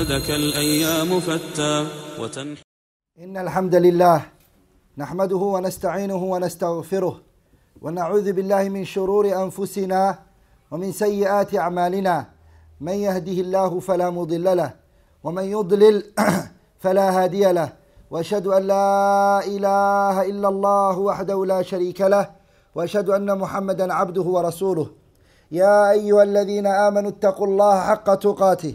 عبادك الأيام فتى وتنحى إن الحمد لله نحمده ونستعينه ونستغفره ونعوذ بالله من شرور أنفسنا ومن سيئات أعمالنا من يهده الله فلا مضل له ومن يضلل فلا هادي له واشهد ان لا اله الا الله وحده لا شريك له واشهد ان محمدا عبده ورسوله يا ايها الذين امنوا اتقوا الله حق تقاته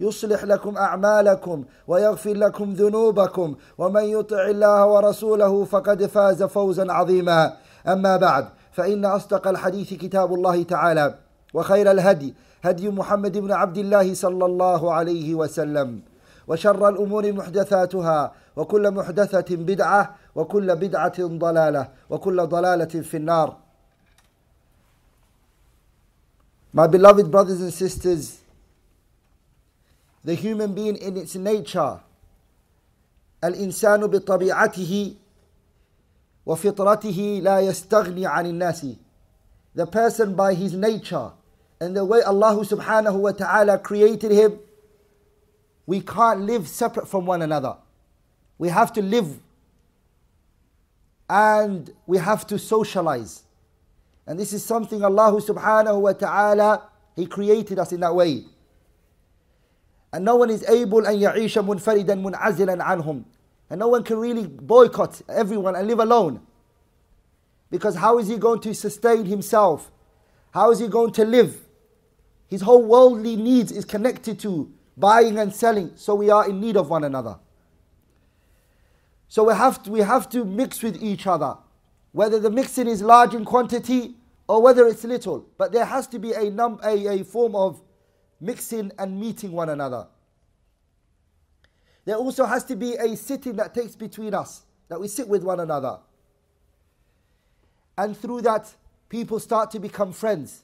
يصلح لكم اعمالكم ويغفر لكم ذنوبكم ومن يطع الله ورسوله فقد فاز فوزا عظيما اما بعد فان اصدق الحديث كتاب الله تعالى وخير الهدي هدي محمد بن عبد الله صلى الله عليه وسلم وشر الامور محدثاتها وكل محدثه بدعه وكل بدعه ضلاله وكل ضلاله في النار My beloved brothers and sisters, the human being in its nature. The person by his nature and the way Allah subhanahu wa ta'ala created him, we can't live separate from one another. We have to live and we have to socialize. And this is something Allah subhanahu wa ta'ala, He created us in that way. And no one is able and ya'isha munfaridan mun'azilan anhum. And no one can really boycott everyone and live alone. Because how is he going to sustain himself? How is he going to live? His whole worldly needs is connected to buying and selling. So we are in need of one another. So we have to, we have to mix with each other, whether the mixing is large in quantity or whether it's little. But there has to be a, num- a, a form of mixing and meeting one another. There also has to be a sitting that takes between us, that we sit with one another. And through that, people start to become friends.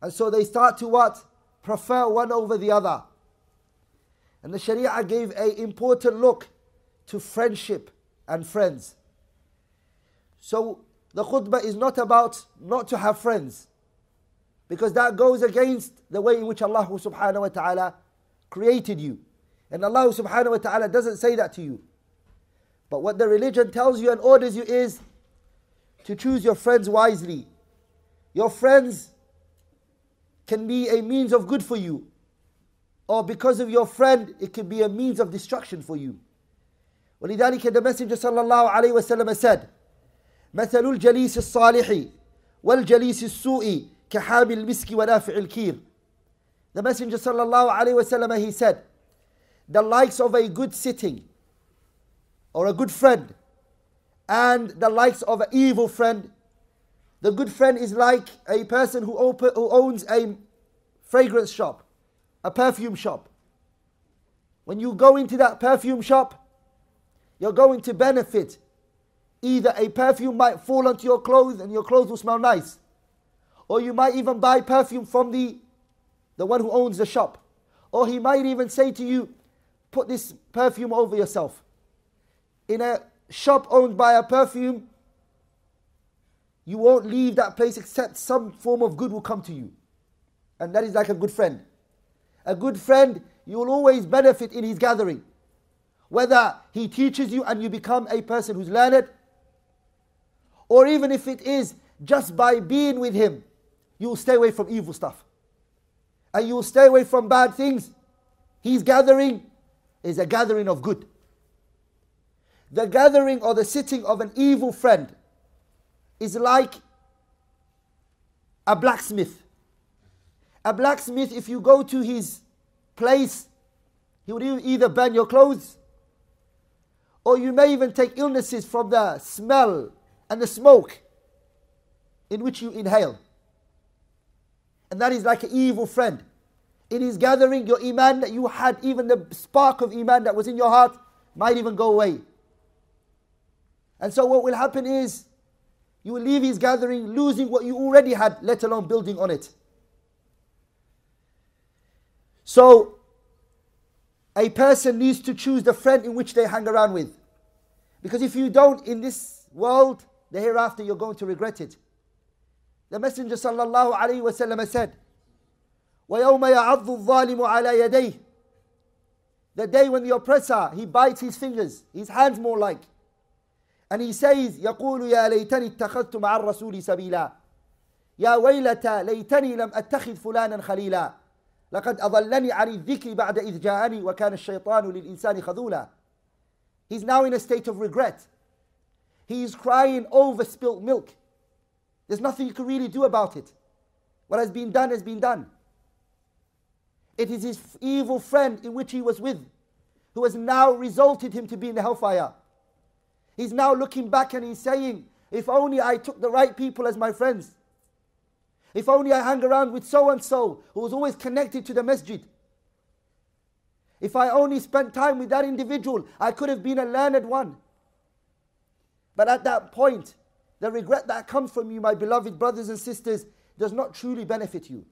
And so they start to what? Prefer one over the other. And the Sharia gave a important look to friendship and friends. So the khutbah is not about not to have friends because that goes against the way in which Allah subhanahu wa ta'ala created you. And Allah subhanahu wa ta'ala doesn't say that to you. But what the religion tells you and orders you is to choose your friends wisely. Your friends can be a means of good for you, or because of your friend, it can be a means of destruction for you. ولذلك the Messenger صلى الله عليه وسلم said مثل الجليس الصالح والجليس السوء كحاب المسك ونافع الكير. The Messenger sallallahu alaihi wasallam he said, the likes of a good sitting or a good friend and the likes of an evil friend. The good friend is like a person who, who owns a fragrance shop, a perfume shop. When you go into that perfume shop, you're going to benefit. Either a perfume might fall onto your clothes and your clothes will smell nice, or you might even buy perfume from the, the one who owns the shop. Or he might even say to you, put this perfume over yourself. In a shop owned by a perfume, you won't leave that place except some form of good will come to you. And that is like a good friend. A good friend, you will always benefit in his gathering. Whether he teaches you and you become a person who's learned, or even if it is just by being with him, you will stay away from evil stuff. And you will stay away from bad things. His gathering is a gathering of good. The gathering or the sitting of an evil friend is like a blacksmith. A blacksmith, if you go to his place, he would either burn your clothes or you may even take illnesses from the smell and the smoke in which you inhale. And that is like an evil friend. It is gathering your iman that you had, even the spark of iman that was in your heart might even go away. And so what will happen is you will leave his gathering losing what you already had, let alone building on it. So a person needs to choose the friend in which they hang around with. Because if you don't in this world, the hereafter you're going to regret it. The Messenger sallallahu alayhi wasallam said, وَيَوْمَ يَعَضُّ الظَّالِمُ عَلَى يَدَيْهِ The day when the oppressor, he bites his fingers, his hands more like. And he says, يَقُولُ يَا لِيْتَنِي اتَّخَذْتُ مَعَ الرَّسُولِ سَبِيلًا يا ويلتى ليتني لم أتخذ فلانا خليلا لقد أضلني عن الذكر بعد إذ جاءني وكان الشيطان للإنسان خذولا He's now in a state of regret. He is crying over spilt milk. There's nothing you can really do about it. What has been done has been done. It is his evil friend in which he was with who has now resulted him to be in the hellfire. He's now looking back and he's saying, If only I took the right people as my friends. If only I hung around with so and so who was always connected to the masjid. If I only spent time with that individual, I could have been a learned one. But at that point, the regret that comes from you, my beloved brothers and sisters, does not truly benefit you.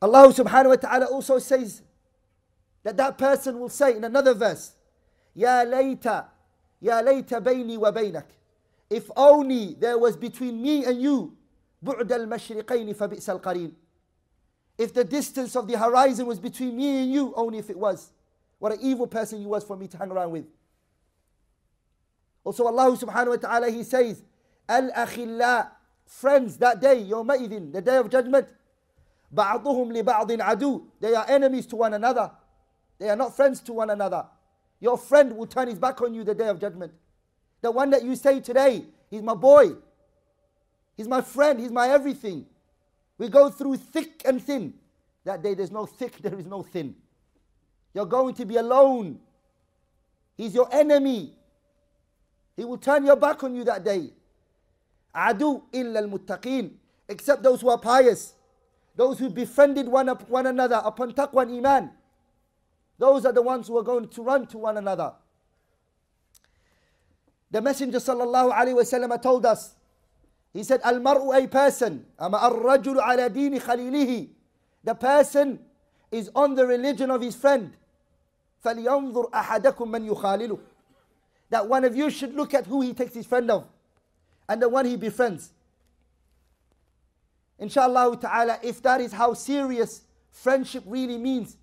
Allah subhanahu wa ta'ala also says that that person will say in another verse, Ya layta, Ya layta bayni wa baynak. If only there was between me and you, bu al-mashriqayn If the distance of the horizon was between me and you, only if it was. What an evil person you was for me to hang around with. Also Allah subhanahu wa ta'ala, He says, Al-akhilla, friends that day, yawma'idhin, the day of judgment. بعضهم لبعض عدو They are enemies to one another. They are not friends to one another. Your friend will turn his back on you the day of judgment. The one that you say today, he's my boy. He's my friend. He's my everything. We go through thick and thin. That day there's no thick, there is no thin. You're going to be alone. He's your enemy. He will turn your back on you that day. Adu illa al muttaqin, Except those who are pious. Those who befriended one, up, one another upon taqwa and iman. Those are the ones who are going to run to one another. The Messenger sallallahu alaihi wasallam told us, he said, "Al-mar'u a person, ama ar-rajulu ala dini khalilihi." The person is on the religion of his friend. فَلْيَنْظُرْ أَحَدَكُمْ مَنْ يُخَالِلُهُ that one of you should look at who he takes his friend of and the one he befriends. Inshallah ta'ala, if that is how serious friendship really means,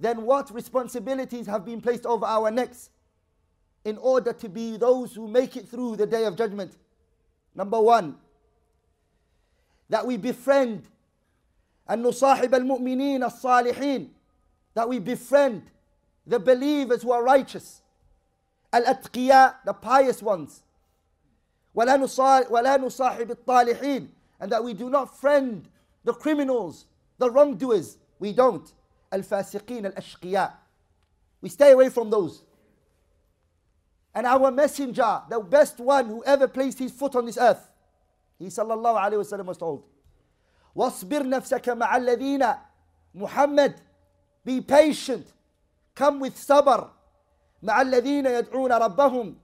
then what responsibilities have been placed over our necks in order to be those who make it through the day of judgment? Number one, that we befriend and nusahib al mu'mineen as salihin, that we befriend the believers who are righteous al the pious ones. وَلَا نُصَاحِبِ الطَّالِحِينَ And that we do not friend the criminals, the wrongdoers. We don't. الْفَاسِقِينَ الْأَشْقِيَاء We stay away from those. And our messenger, the best one who ever placed his foot on this earth, he sallallahu alayhi wasallam was told, وَاصْبِرْ نَفْسَكَ مَعَ الَّذِينَ Muhammad, be patient. Come with sabr ربهم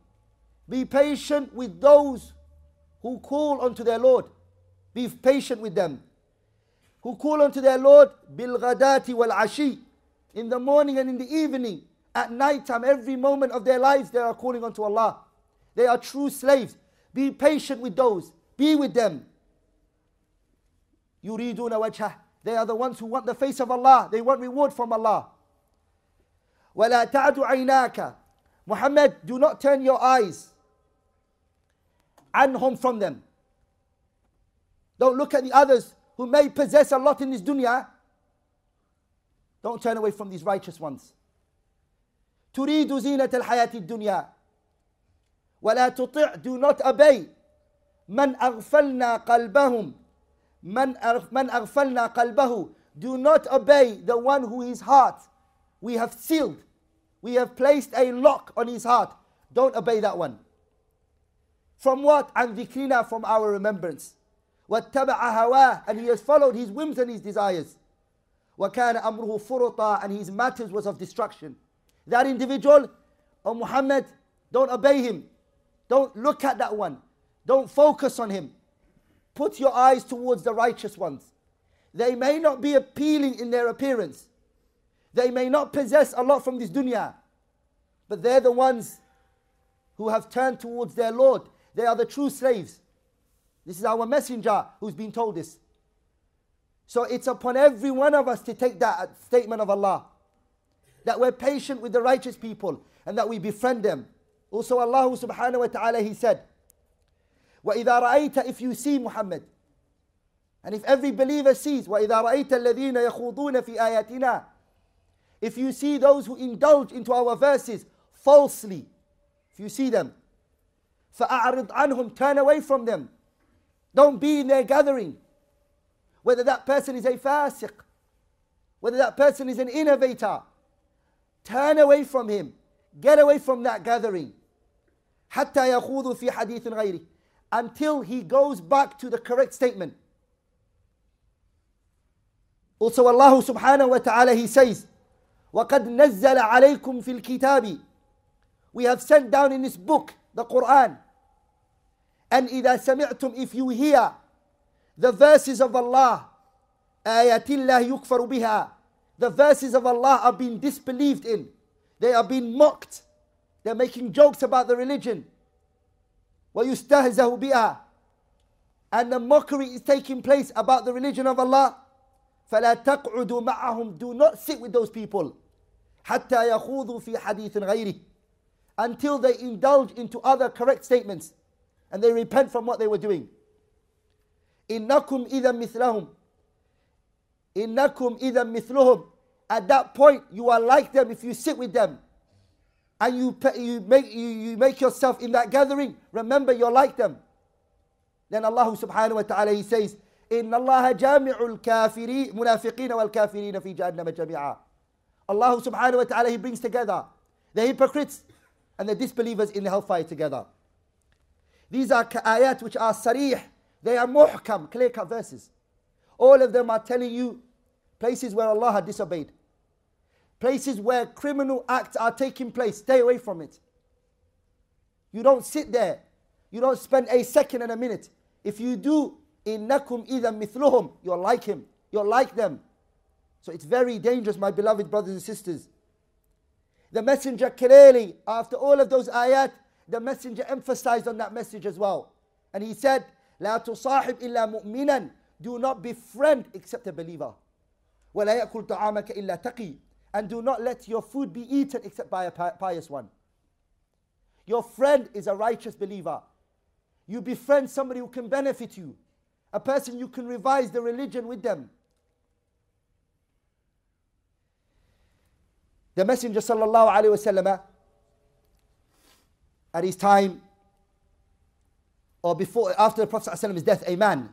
be patient with those who call unto their Lord be patient with them who call unto their Lord بالغداة والعشي in the morning and in the evening at night time every moment of their lives they are calling unto Allah they are true slaves be patient with those be with them يريدون وجهه they are the ones who want the face of Allah they want reward from Allah ولا تعد عيناك Muhammad do not turn your eyes عنهم from them don't look at the others who may possess a lot in this dunya don't turn away from these righteous ones تريد زينة الحياة الدنيا ولا تطع do not obey من أغفلنا قلبهم من من أغفلنا قلبه do not obey the one who his heart We have sealed. We have placed a lock on his heart. Don't obey that one. From what? And dhikrina, from our remembrance. what هَوَاهُ And he has followed his whims and his desires. kana أَمْرُهُ فُرُطًا And his matters was of destruction. That individual, oh Muhammad, don't obey him. Don't look at that one. Don't focus on him. Put your eyes towards the righteous ones. They may not be appealing in their appearance, they may not possess a lot from this dunya, but they're the ones who have turned towards their Lord. They are the true slaves. This is our messenger who's been told this. So it's upon every one of us to take that statement of Allah that we're patient with the righteous people and that we befriend them. Also, Allah subhanahu wa ta'ala, He said, وَإِذَا رَأَيْتَ If you see Muhammad, and if every believer sees, وَإِذَا رَأَيْتَ الَّذِينَ يَخُوضُونَ فِي آيَاتِنَا if you see those who indulge into our verses falsely, if you see them, فَأَعْرِضْ عَنْهُمْ Turn away from them. Don't be in their gathering. Whether that person is a fasiq, whether that person is an innovator, turn away from him. Get away from that gathering. حَتَّى يَخُوضُ فِي حَدِيثٍ غَيْرِهِ Until he goes back to the correct statement. Also Allah subhanahu wa ta'ala, he says, وَقَدْ نَزَّلَ عَلَيْكُمْ فِي الْكِتَابِ We have sent down in this book, the Quran. And إِذَا سَمِعْتُمْ If you hear the verses of Allah, آيَاتِ اللَّهِ يُكْفَرُ بِهَا The verses of Allah are being disbelieved in. They are being mocked. They're making jokes about the religion. وَيُسْتَهْزَهُ بِهَا And the mockery is taking place about the religion of Allah. فَلَا تَقْعُدُوا مَعَهُمْ Do not sit with those people. حتى يخوضوا في حديث غيره until they indulge into other correct statements and they repent from what they were doing إنكم إذا مثلهم إنكم إذا مثلهم at that point you are like them if you sit with them and you, you, make, you, you make yourself in that gathering remember you're like them then Allah subhanahu wa ta'ala he says إن الله جامع الكافرين منافقين والكافرين في جهنم جميعا Allah subhanahu wa ta'ala, He brings together the hypocrites and the disbelievers in the hellfire together. These are ayat which are sarih, they are muhkam, clear cut verses. All of them are telling you places where Allah had disobeyed, places where criminal acts are taking place. Stay away from it. You don't sit there, you don't spend a second and a minute. If you do, innakum idha mithluhum, you're like him, you're like them. So it's very dangerous, my beloved brothers and sisters. The messenger clearly, after all of those ayat, the messenger emphasized on that message as well. And he said, لا تصاحب إلا مؤمنا Do not befriend except a believer. ولا يأكل طعامك إلا تقي And do not let your food be eaten except by a pious one. Your friend is a righteous believer. You befriend somebody who can benefit you. A person you can revise the religion with them. the Messenger sallallahu alaihi wasallam at his time or before after the Prophet sallallahu death, a man.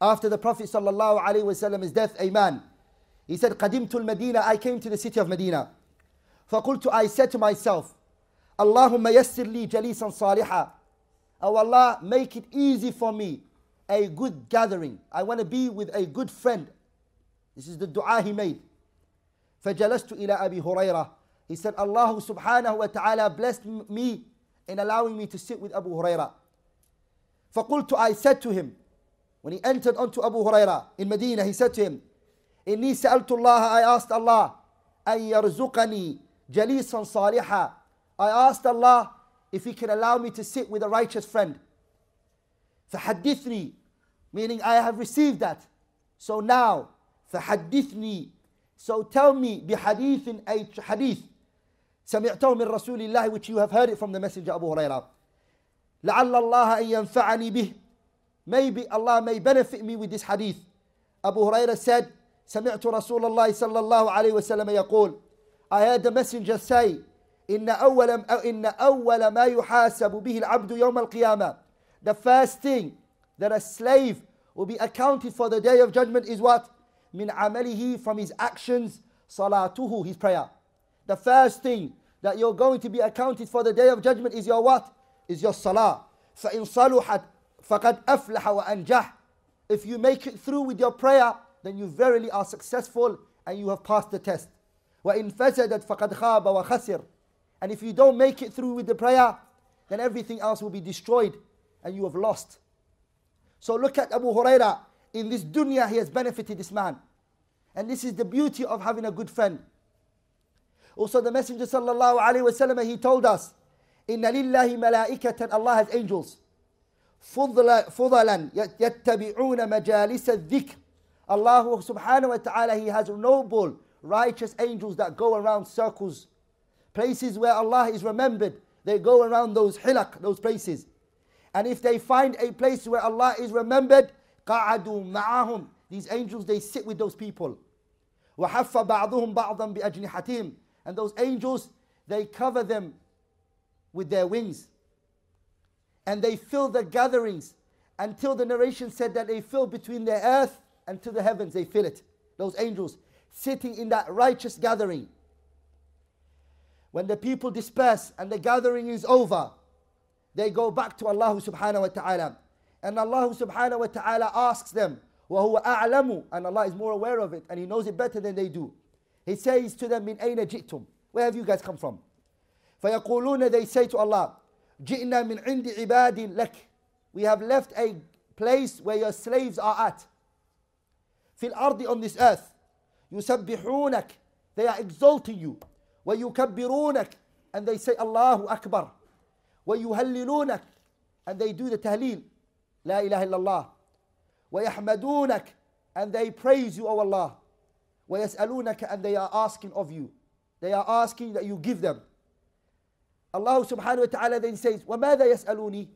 After the Prophet sallallahu alaihi wasallam's death, a man. He said, "Qadim tul Medina. I came to the city of Medina. فقلت I said to myself, اللهم يسر لي جليسا صالحا. Oh Allah, make it easy for me a good gathering. I want to be with a good friend. This is the dua he made. فَجَلَسْتُ إِلَىٰ أَبِي هُرَيْرَةَ He said, Allah subhanahu wa ta'ala blessed me in allowing me to sit with Abu Huraira." فَقُلْتُ I said to him, when he entered onto Abu Huraira in Medina, he said to him, إِنِّي سَأَلْتُ اللَّهَ I asked Allah, أَن يَرْزُقَنِي جَلِيسًا صَالِحًا I asked Allah if He can allow me to sit with a righteous friend. فحدثني meaning I have received that. So now, فحدثني so tell me بحديث a hadith سمعته من رسول الله which you have heard it from the messenger Abu Hurairah لعل الله أن ينفعني به maybe Allah may benefit me with this hadith Abu Hurairah said سمعت رسول الله صلى الله عليه وسلم يقول I heard the messenger say إن أول إن أول ما يحاسب به العبد يوم القيامة the first thing that a slave will be accounted for the day of judgment is what min amalihi from his actions salatuhu his prayer. The first thing that you're going to be accounted for the day of judgment is your what? Is your salah. saluhat, صَلُحَتْ فَقَدْ wa وَأَنْجَحَ If you make it through with your prayer, then you verily are successful and you have passed the test. وَإِن فَسَدَتْ فَقَدْ wa khasir And if you don't make it through with the prayer, then everything else will be destroyed and you have lost. So look at Abu Hurairah in this dunya he has benefited this man. And this is the beauty of having a good friend. Also the Messenger sallallahu alaihi wasallam he told us, "Inna lillahi مَلَائِكَةً Allah has angels. فضلا majalis مجالس الذكر Allah subhanahu wa ta'ala he has noble righteous angels that go around circles places where Allah is remembered they go around those hilak those places and if they find a place where Allah is remembered قعدوا معهم these angels they sit with those people وحف بعضهم بعضا بأجنحتهم and those angels they cover them with their wings and they fill the gatherings until the narration said that they fill between the earth and to the heavens they fill it those angels sitting in that righteous gathering when the people disperse and the gathering is over they go back to Allah subhanahu wa ta'ala and Allah subhanahu wa ta'ala asks them, وَهُوَ أَعْلَمُ And Allah is more aware of it and He knows it better than they do. He says to them, مِنْ أَيْنَ جِئْتُمْ Where have you guys come from? فَيَقُولُونَ They say to Allah, جِئْنَا مِنْ عِنْدِ عِبَادٍ لَكَ We have left a place where your slaves are at. فِي الْأَرْضِ On this earth. يُسَبِّحُونَكَ They are exalting you. وَيُكَبِّرُونَكَ And they say, Allahu Akbar. وَيُهَلِّلُونَكَ And they do the tahleel. لا إله إلا الله وَيَحْمَدُونَكَ And they praise you, O Allah. وَيَسْأَلُونَكَ And they are asking of you. They are asking that you give them. Allah subhanahu wa ta'ala then says, وَمَاذَا يَسْأَلُونِي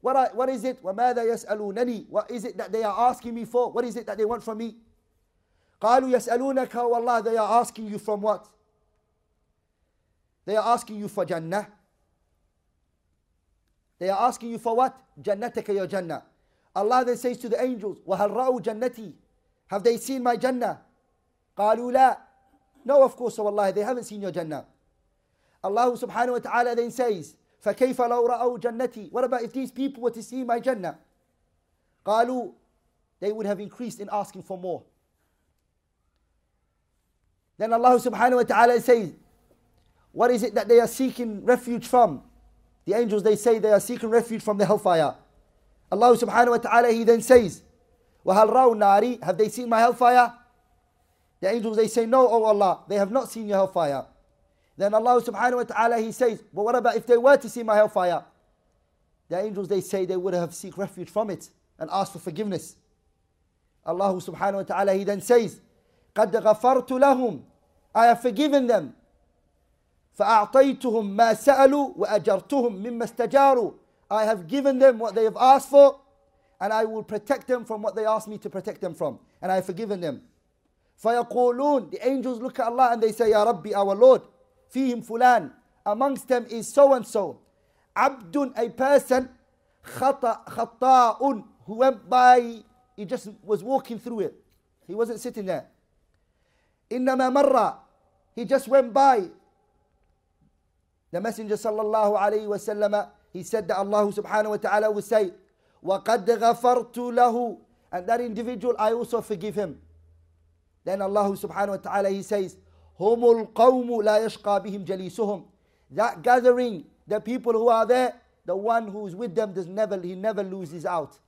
what, I, what is it? وَمَاذَا يَسْأَلُونَنِي What is it that they are asking me for? What is it that they want from me? قالوا يسألونك والله they are asking you from what? They are asking you for Jannah. They are asking you for what? Jannataka, your Jannah. Allah then says to the angels, وَهَلْ jannati? Have they seen my Jannah? قالوا لا. No, of course, Allah, they haven't seen your Jannah. Allah subhanahu wa ta'ala then says, فَكَيْفَ لَوْ رَأَوْا جَنَّتِي What about if these people were to see my Jannah? قالوا They would have increased in asking for more. Then Allah subhanahu wa ta'ala says, What is it that they are seeking refuge from? The angels, they say they are seeking refuge from the hellfire. Allah subhanahu wa ta'ala, He then says, nari, Have they seen my hellfire? The angels, they say, No, O Allah, they have not seen your hellfire. Then Allah subhanahu wa ta'ala, He says, But what about if they were to see my hellfire? The angels, they say they would have seek refuge from it and ask for forgiveness. Allah subhanahu wa ta'ala, He then says, قَدْ غَفَرْتُ لَهُمْ I have forgiven them. فأعطيتهم ما سألوا وأجرتهم مما استجاروا I have given them what they have asked for and I will protect them from what they asked me to protect them from and I have forgiven them فيقولون the angels look at Allah and they say يا ربي our Lord فيهم فلان amongst them is so and so عبد a person خطأ خطاء who went by he just was walking through it he wasn't sitting there إنما مر he just went by The Messenger sallallahu alayhi wasallam, he said that Allah subhanahu wa ta'ala will say, وَقَدْ غَفَرْتُ لَهُ And that individual, I also forgive him. Then Allah subhanahu wa ta'ala, he says, هُمُ الْقَوْمُ لَا يَشْقَى بِهِمْ جَلِيسُهُم That gathering, the people who are there, the one who is with them does never, he never loses out.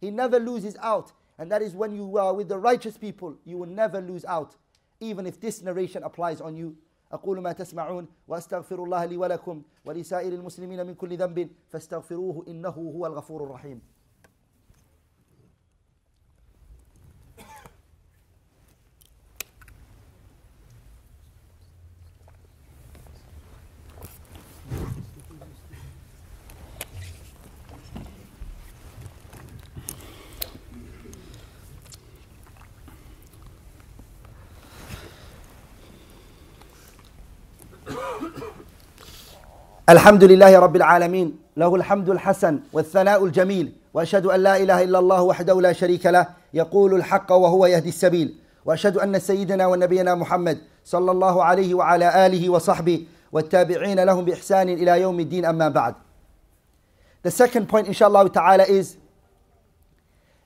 He never loses out. And that is when you are with the righteous people, you will never lose out. Even if this narration applies on you أقول ما تسمعون وأستغفر الله لي ولكم ولسائر المسلمين من كل ذنب فاستغفروه إنه هو الغفور الرحيم الحمد لله رب العالمين له الحمد الحسن والثناء الجميل وأشهد أن لا إله إلا الله وحده لا شريك له يقول الحق وهو يهدي السبيل وأشهد أن سيدنا ونبينا محمد صلى الله عليه وعلى آله وصحبه والتابعين لهم بإحسان إلى يوم الدين أما بعد The second point inshallah ta'ala is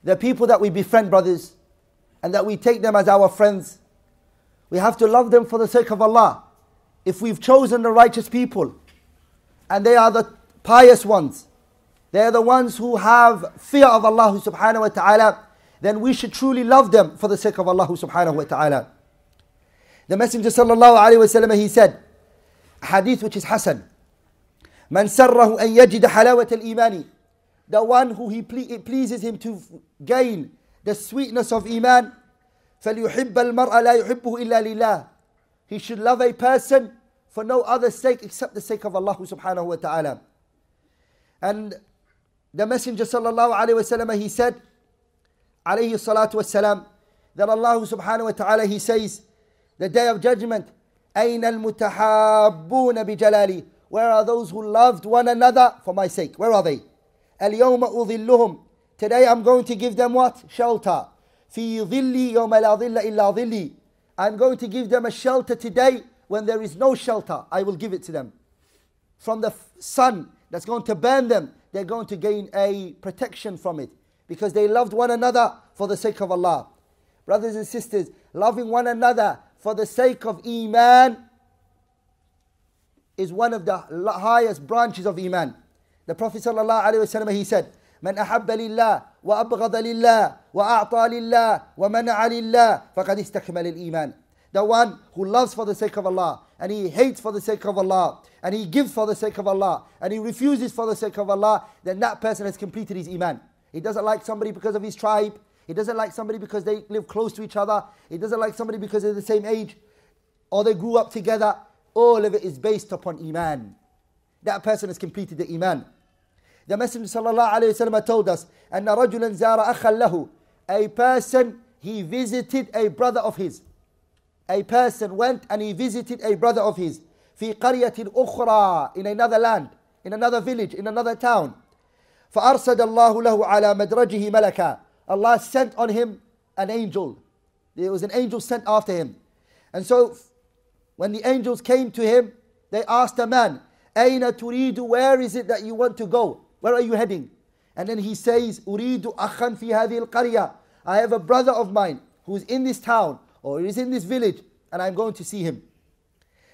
the people that we befriend brothers and that we take them as our friends we have to love them for the sake of Allah if we've chosen the righteous people and they are the pious ones. They are the ones who have fear of Allah subhanahu wa ta'ala. Then we should truly love them for the sake of Allah subhanahu wa ta'ala. The Messenger sallallahu alayhi wa sallam, he said, a hadith which is Hassan. Man sarrahu an yajida halawat al-imani. The one who he ple- it pleases him to gain the sweetness of iman. فَلْيُحِبَّ الْمَرْأَةَ لَا يُحِبُّهُ إِلَّا لِلَّهِ He should love a person for no other sake except the sake of Allah subhanahu wa ta'ala. And the Messenger sallallahu alayhi wasallam he said, alayhi salatu wasalam, that Allah subhanahu wa ta'ala he says, the day of judgment, أين المتحابون بجلالي Where are those who loved one another for my sake? Where are they? اليوم أظلهم Today I'm going to give them what? Shelter. في ظلي يوم لا ظل إلا ظلي I'm going to give them a shelter today when there is no shelter, I will give it to them. From the sun that's going to burn them, they're going to gain a protection from it because they loved one another for the sake of Allah. Brothers and sisters, loving one another for the sake of Iman is one of the highest branches of Iman. The Prophet وسلم he said, من أحب لله وأبغض لله وأعطى لله ومنع لله فقد استكمل الإيمان the one who loves for the sake of Allah, and he hates for the sake of Allah, and he gives for the sake of Allah, and he refuses for the sake of Allah, then that person has completed his iman. He doesn't like somebody because of his tribe. He doesn't like somebody because they live close to each other. He doesn't like somebody because they're the same age or they grew up together. All of it is based upon iman. That person has completed the iman. The Messenger of Allah told us, أَنَّ رَجُلًا زَارَ أَخًا A person, he visited a brother of his a person went and he visited a brother of his. في قرية أخرى in another land, in another village, in another town. فأرسل الله له على مدرجه ملكا. Allah sent on him an angel. There was an angel sent after him. And so when the angels came to him, they asked a man, أين تريد where is it that you want to go? Where are you heading? And then he says, أريد أخا في هذه القرية. I have a brother of mine who's in this town or he's in this village and I'm going to see him.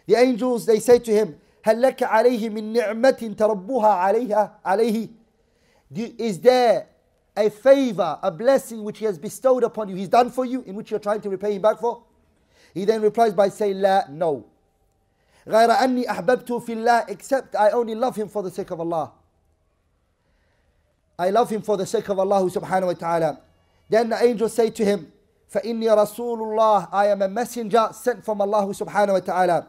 The angels, they say to him, هل لك عليه من نعمة تربها عليها عليه Is there a favor, a blessing which he has bestowed upon you, he's done for you, in which you're trying to repay him back for? He then replies by saying, لا, no. غير أني أحببته في الله except I only love him for the sake of Allah. I love him for the sake of Allah subhanahu wa ta'ala. Then the angels say to him, فَإِنِّي رَسُولُ اللَّهِ I am a messenger sent from Allah subhanahu wa ta'ala.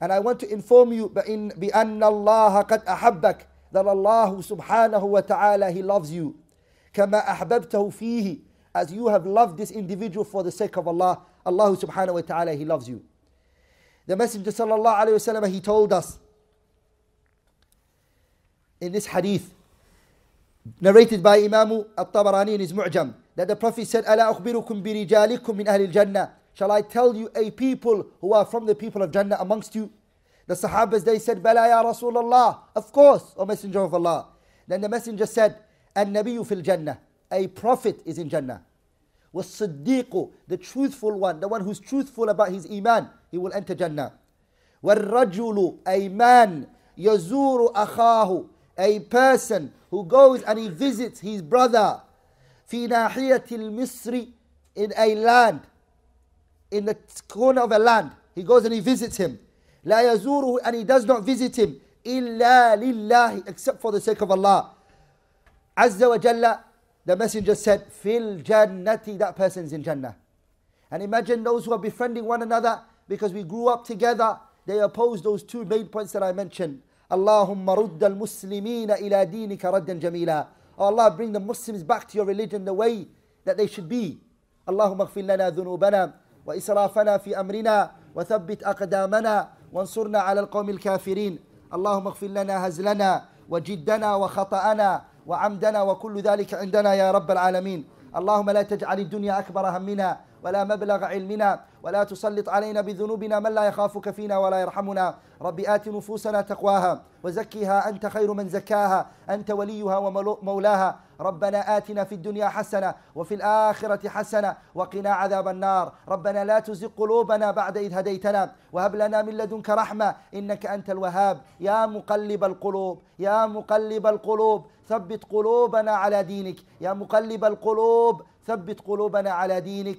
And I want to inform you بأن اللَّهَ قَدْ أَحَبَّكَ That Allah subhanahu wa ta'ala, He loves you. كَمَا أَحْبَبْتَهُ فِيهِ As you have loved this individual for the sake of Allah, Allah subhanahu wa ta'ala, He loves you. The Messenger sallallahu alayhi wa sallam, He told us in this hadith narrated by Imam al-Tabarani in his Mu'jam that the Prophet said, أَلَا أُخْبِرُكُمْ بِرِجَالِكُمْ مِنْ أَهْلِ Shall I tell you a people who are from the people of Jannah amongst you? The Sahabas, they said, بَلَا ya Rasulullah." Of course, O Messenger of Allah. Then the Messenger said, النبي fil Jannah." A prophet is in Jannah. Was والصديق The truthful one, the one who's truthful about his iman, he will enter Jannah. Rajulu A man يزور أخاه A person who goes and he visits his brother في ناحية المصري in a land in the corner of a land he goes and he visits him لا يزوره and he does not visit him إلا لله except for the sake of Allah عز وجل the messenger said في jannati that person's in Jannah and imagine those who are befriending one another because we grew up together they oppose those two main points that I mentioned اللهم رد المسلمين إلى دينك ردا جميلا Oh Allah, bring the Muslims back to your religion the way that they should be. اللهم اغفر لنا ذنوبنا وإسرافنا في أمرنا وثبت أقدامنا وانصرنا على القوم الكافرين اللهم اغفر لنا هزلنا وجدنا وخطأنا وعمدنا وكل ذلك عندنا يا رب العالمين اللهم لا تجعل الدنيا أكبر همنا ولا مبلغ علمنا ولا تسلط علينا بذنوبنا من لا يخافك فينا ولا يرحمنا رب آت نفوسنا تقواها وزكها أنت خير من زكاها أنت وليها ومولاها ربنا آتنا في الدنيا حسنة وفي الآخرة حسنة وقنا عذاب النار ربنا لا تزغ قلوبنا بعد إذ هديتنا وهب لنا من لدنك رحمة إنك أنت الوهاب يا مقلب القلوب يا مقلب القلوب ثبت قلوبنا على دينك يا مقلب القلوب ثبت قلوبنا على دينك